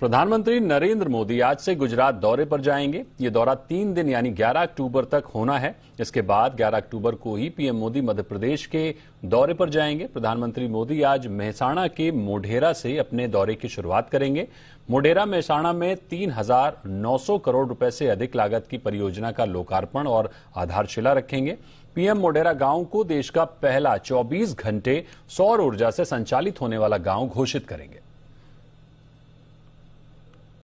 प्रधानमंत्री नरेंद्र मोदी आज से गुजरात दौरे पर जाएंगे ये दौरा तीन दिन यानी 11 अक्टूबर तक होना है इसके बाद 11 अक्टूबर को ही पीएम मोदी मध्य प्रदेश के दौरे पर जाएंगे प्रधानमंत्री मोदी आज मेहसाणा के मोढेरा से अपने दौरे की शुरुआत करेंगे मोढेरा मेहसाणा में 3,900 करोड़ रूपये से अधिक लागत की परियोजना का लोकार्पण और आधारशिला रखेंगे पीएम मोडेरा गांव को देश का पहला 24 घंटे सौर ऊर्जा से संचालित होने वाला गांव घोषित करेंगे